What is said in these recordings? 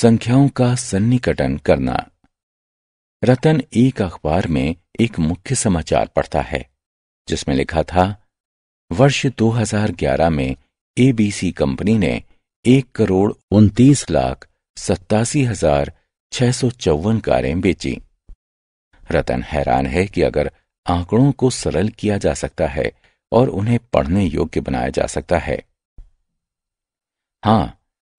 संख्याओं का सन्निकटन करना रतन एक अखबार में एक मुख्य समाचार पढ़ता है जिसमें लिखा था वर्ष 2011 में एबीसी कंपनी ने एक करोड़ उनतीस लाख सत्तासी हजार छह सौ चौवन कारें बेची रतन हैरान है कि अगर आंकड़ों को सरल किया जा सकता है और उन्हें पढ़ने योग्य बनाया जा सकता है हां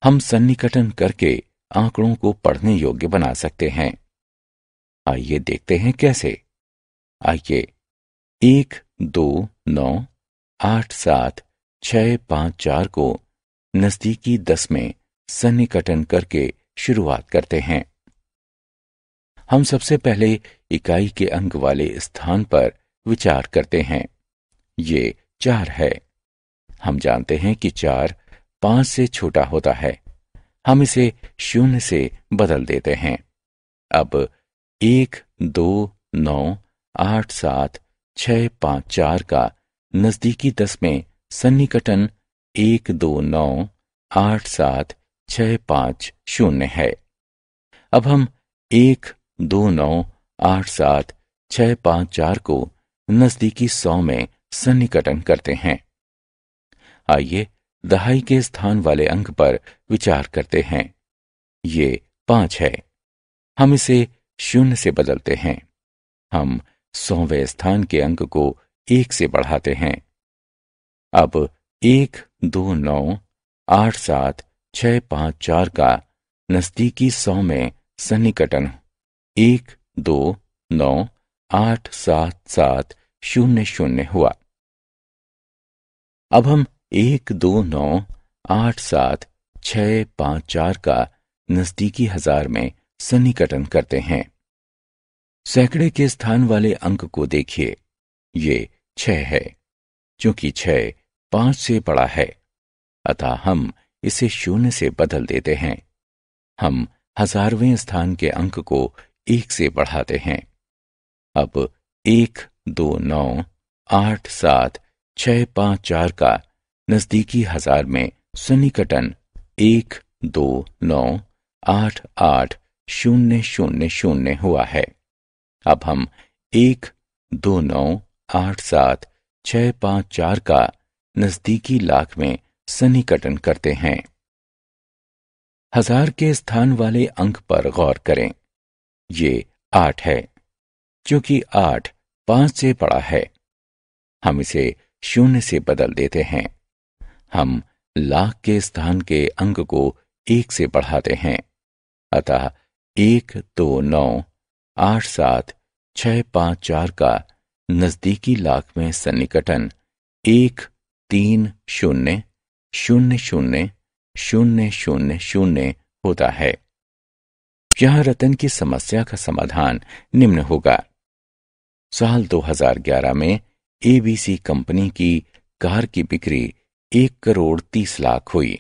हम सन्निकटन करके आंकड़ों को पढ़ने योग्य बना सकते हैं आइए देखते हैं कैसे आइए एक दो नौ आठ सात छह पांच चार को नज़दीकी दस में सन्निकटन करके शुरुआत करते हैं हम सबसे पहले इकाई के अंक वाले स्थान पर विचार करते हैं ये चार है हम जानते हैं कि चार पांच से छोटा होता है हम इसे शून्य से बदल देते हैं अब एक दो नौ आठ सात छ पांच चार का नज़दीकी दस में सन्निकटन एक दो नौ आठ सात छ पांच शून्य है अब हम एक दो नौ आठ सात छ पाँच चार को नज़दीकी सौ में सन्निकटन करते हैं आइए दहाई के स्थान वाले अंक पर विचार करते हैं ये पांच है हम इसे शून्य से बदलते हैं हम सौवे स्थान के अंक को एक से बढ़ाते हैं अब एक दो नौ आठ सात छह पांच चार का नजदीकी सौ में सन्निकटन एक दो नौ आठ सात सात शून्य शून्य हुआ अब हम एक दो नौ आठ सात छ पाँच चार का नजदीकी हजार में सन्निकटन करते हैं सैकड़े के स्थान वाले अंक को देखिए ये छ है क्योंकि छ पांच से बड़ा है अतः हम इसे शून्य से बदल देते हैं हम हजारवें स्थान के अंक को एक से बढ़ाते हैं अब एक दो नौ आठ सात छ पाँच चार का नज़दीकी हजार में सन्निकटन एक दो नौ आठ आठ शून्य शून्य शून्य हुआ है अब हम एक दो नौ आठ सात छ पांच चार का नज़दीकी लाख में सन्निकटन करते हैं हजार के स्थान वाले अंक पर गौर करें ये आठ है क्योंकि आठ पांच से बड़ा है हम इसे शून्य से बदल देते हैं हम लाख के स्थान के अंक को एक से बढ़ाते हैं अतः एक दो नौ आठ सात छह पांच चार का नज़दीकी लाख में सन्निकटन एक तीन शून्य शून्य शून्य शून्य शून्य शून्य होता है यहाँ रतन की समस्या का समाधान निम्न होगा साल 2011 में एबीसी कंपनी की कार की बिक्री एक करोड़ तीस लाख हुई